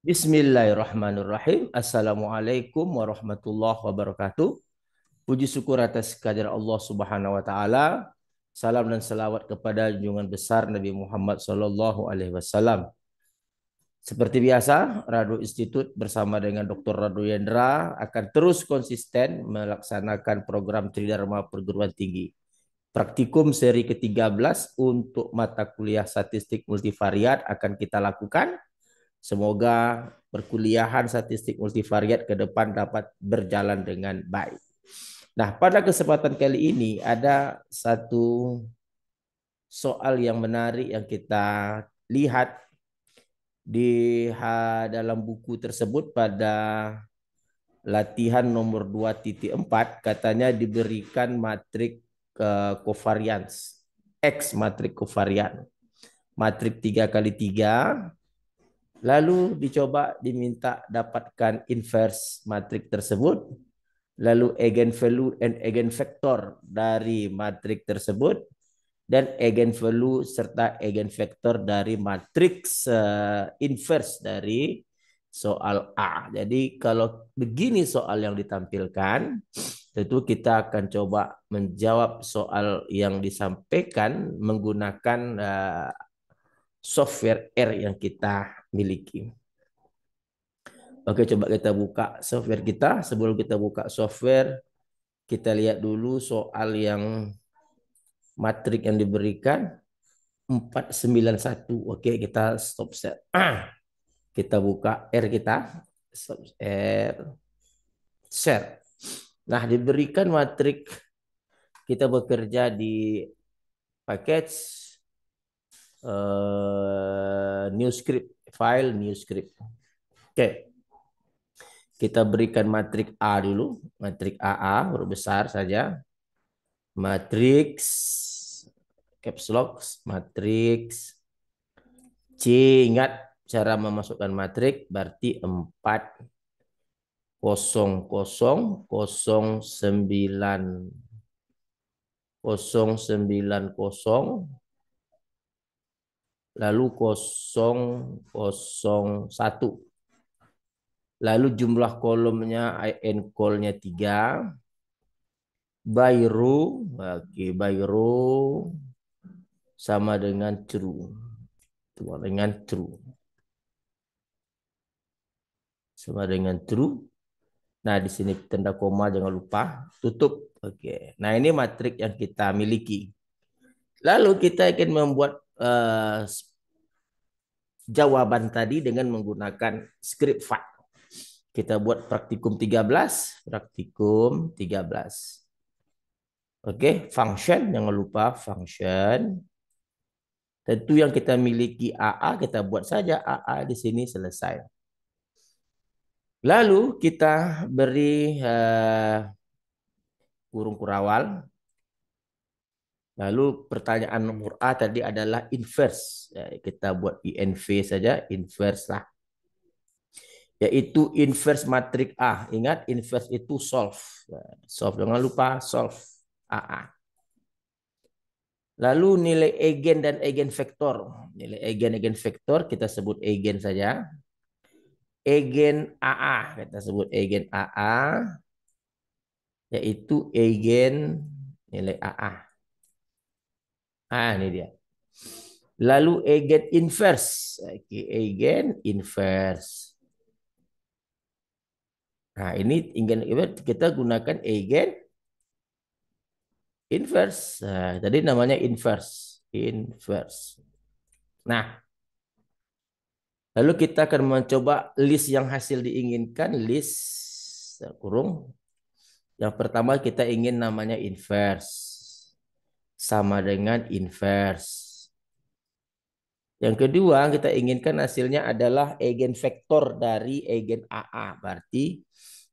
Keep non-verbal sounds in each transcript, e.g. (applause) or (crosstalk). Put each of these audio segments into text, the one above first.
Bismillahirrahmanirrahim. Assalamualaikum warahmatullahi wabarakatuh. Puji syukur atas kehadiran Allah Subhanahu wa taala. Salam dan selawat kepada junjungan besar Nabi Muhammad sallallahu alaihi wasallam. Seperti biasa, Radu Institut bersama dengan Dr. Radu Yendra akan terus konsisten melaksanakan program Tridharma Perguruan Tinggi. Praktikum seri ke-13 untuk mata kuliah statistik multivariat akan kita lakukan Semoga perkuliahan statistik multivariat ke depan dapat berjalan dengan baik. Nah, pada kesempatan kali ini ada satu soal yang menarik yang kita lihat di dalam buku tersebut pada latihan nomor 2.4 katanya diberikan matrik covariance X matrik kovarian matrik 3 kali 3 Lalu dicoba diminta dapatkan inverse matrik tersebut, lalu eigenvalue and eigenvektor dari matrik tersebut dan eigenvalue serta eigenvektor dari matriks uh, eh, inverse dari soal A. Jadi kalau begini soal yang ditampilkan, tentu kita akan coba menjawab soal yang disampaikan menggunakan uh, software R yang kita miliki. Oke, coba kita buka software kita. Sebelum kita buka software, kita lihat dulu soal yang matrik yang diberikan 491. Oke, kita stop set. (clears throat) kita buka R kita. Stop R. Share. Nah, diberikan matrik kita bekerja di package uh, new script, file new script. Oke. Okay. Kita berikan matrik A dulu, matrik AA huruf besar saja. Matriks caps lock, matriks C ingat cara memasukkan matrik berarti 4 kosong kosong kosong sembilan kosong sembilan kosong lalu 001. Lalu jumlah kolomnya IN call-nya 3. Bayru, oke Bayru sama dengan true. Sama dengan true. Sama dengan true. Nah, di sini tanda koma jangan lupa tutup. Oke. Nah, ini matriks yang kita miliki. Lalu kita akan membuat uh, jawaban tadi dengan menggunakan script file. Kita buat praktikum 13, praktikum 13. Oke, okay, function jangan lupa function. Tentu yang kita miliki AA kita buat saja AA di sini selesai. Lalu kita beri uh, kurung kurawal Lalu pertanyaan hmm. nomor A tadi adalah inverse. Ya, kita buat INV saja, inverse lah. Yaitu inverse matrik A. Ingat, inverse itu solve. Ya, solve, jangan lupa solve AA. Lalu nilai eigen dan eigen vektor. Nilai eigen eigen vektor kita sebut eigen saja. Eigen AA kita sebut eigen AA yaitu eigen nilai AA. Ah, ini dia. Lalu eigen inverse. Oke, eigen inverse. Nah, ini ingin kita gunakan eigen inverse. Nah, tadi namanya inverse, inverse. Nah, lalu kita akan mencoba list yang hasil diinginkan, list kurung. Yang pertama kita ingin namanya inverse sama dengan inverse. Yang kedua, kita inginkan hasilnya adalah vektor dari eigen AA. Berarti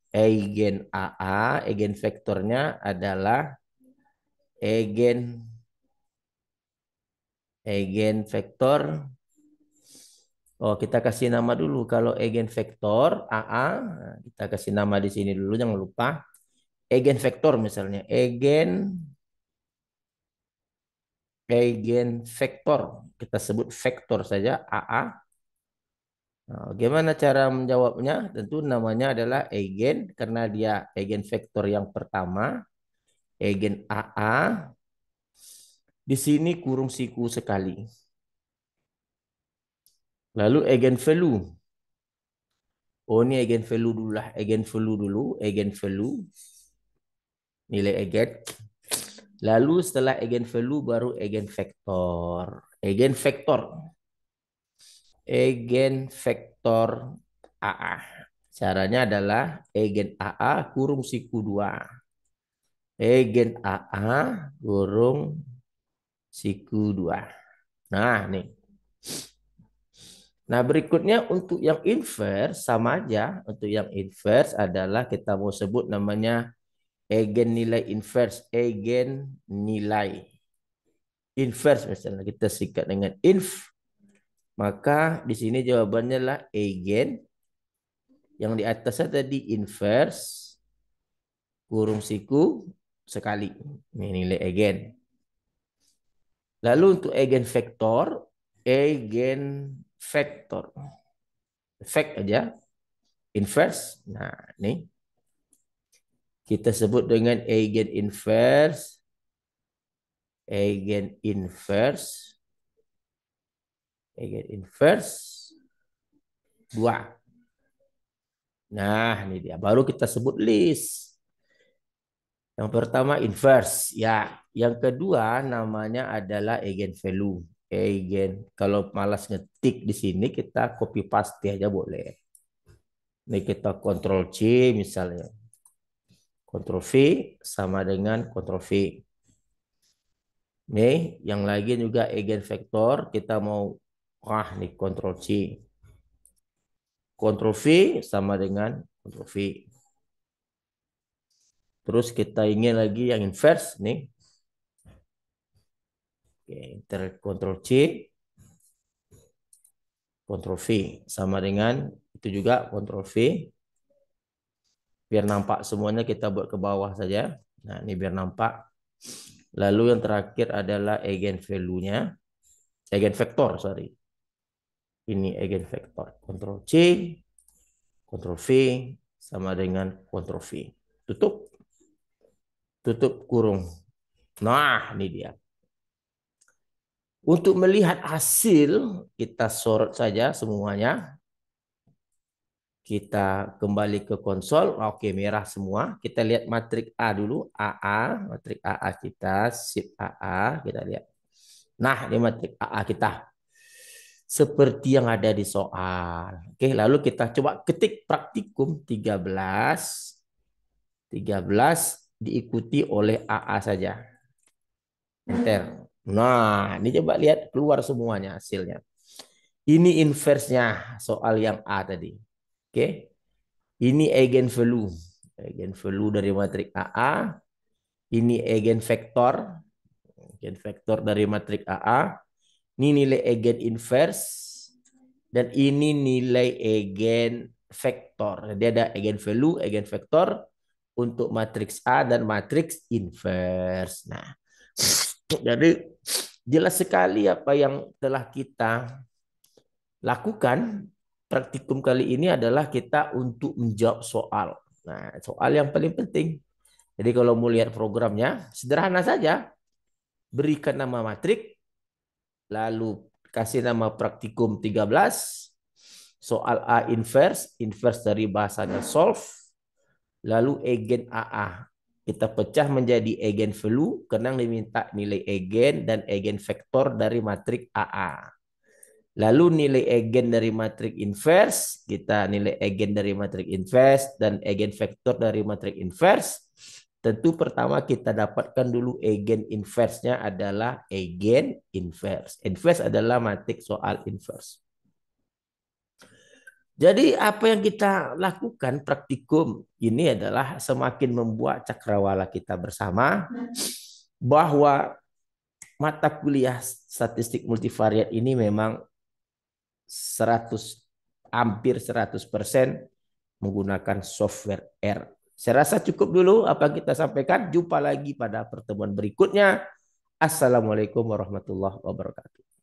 eigen AA, eigenvektornya adalah eigen vektor Oh, kita kasih nama dulu. Kalau vektor AA, kita kasih nama di sini dulu jangan lupa. vektor misalnya, eigen eigen vektor Kita sebut vektor saja AA. Nah, bagaimana cara menjawabnya? Tentu namanya adalah eigen karena dia eigen vektor yang pertama, eigen AA. Di sini kurung siku sekali. Lalu eigen value Oh ini eigen value dulu lah, value dulu, eigen value Nilai eigen Lalu setelah value baru eigenvektor. Eigenvektor. Eigenvektor AA. Caranya adalah eigen AA kurung siku 2. Eigen AA kurung siku 2. Nah, nih. Nah, berikutnya untuk yang inverse sama aja. Untuk yang inverse adalah kita mau sebut namanya eigen nilai inverse eigen nilai inverse misalnya kita sikat dengan inf maka di sini jawabannya lah eigen yang di atasnya tadi inverse kurung siku sekali ini nilai eigen lalu untuk eigen vektor eigen vektor Efek aja inverse nah ini kita sebut dengan eigen inverse eigen inverse eigen inverse dua nah ini dia baru kita sebut list yang pertama inverse ya yang kedua namanya adalah eigen value eigen kalau malas ngetik di sini kita copy paste aja boleh ini kita control C misalnya Ctrl V sama dengan Ctrl V. Nih, yang lagi juga eigen vektor kita mau wah nih Ctrl C. Ctrl V sama dengan Ctrl V. Terus kita ingin lagi yang inverse nih. Oke, enter Ctrl C. Ctrl V sama dengan itu juga Ctrl V biar nampak semuanya kita buat ke bawah saja. Nah, ini biar nampak. Lalu yang terakhir adalah eigen value-nya. Eigen vector sorry. Ini eigen vector Ctrl C, Ctrl V sama dengan Ctrl V. Tutup. Tutup kurung. Nah, ini dia. Untuk melihat hasil, kita sorot saja semuanya kita kembali ke konsol. Oke, merah semua. Kita lihat matrik A dulu, AA, matrik AA kita, sip AA, kita lihat. Nah, ini matrik AA kita seperti yang ada di soal. Oke, lalu kita coba ketik praktikum 13 13 diikuti oleh AA saja. Enter. Nah, ini coba lihat keluar semuanya hasilnya. Ini inversnya soal yang A tadi. Oke. Ini eigenvalue. value dari matrik AA. Ini eigenvektor. Eigenvektor dari matrik AA. Ini nilai eigen inverse dan ini nilai eigen vector. Jadi ada eigen value, eigen vector untuk matriks A dan matriks inverse. Nah, (sniffs) jadi jelas sekali apa yang telah kita lakukan praktikum kali ini adalah kita untuk menjawab soal. Nah, soal yang paling penting. Jadi kalau mau lihat programnya, sederhana saja. Berikan nama matrik, lalu kasih nama praktikum 13, soal A inverse, inverse dari bahasanya solve, lalu eigen AA. Kita pecah menjadi eigen value, karena diminta nilai eigen dan eigen vektor dari matrik AA. Lalu nilai eigen dari matriks inverse, kita nilai eigen dari matriks inverse dan eigen vektor dari matriks invers Tentu pertama kita dapatkan dulu eigen inversnya adalah eigen inverse. Inverse adalah matriks soal invers. Jadi apa yang kita lakukan praktikum ini adalah semakin membuat cakrawala kita bersama bahwa mata kuliah statistik multivariat ini memang 100 hampir 100% menggunakan software R. Saya rasa cukup dulu apa kita sampaikan. Jumpa lagi pada pertemuan berikutnya. Assalamualaikum warahmatullahi wabarakatuh.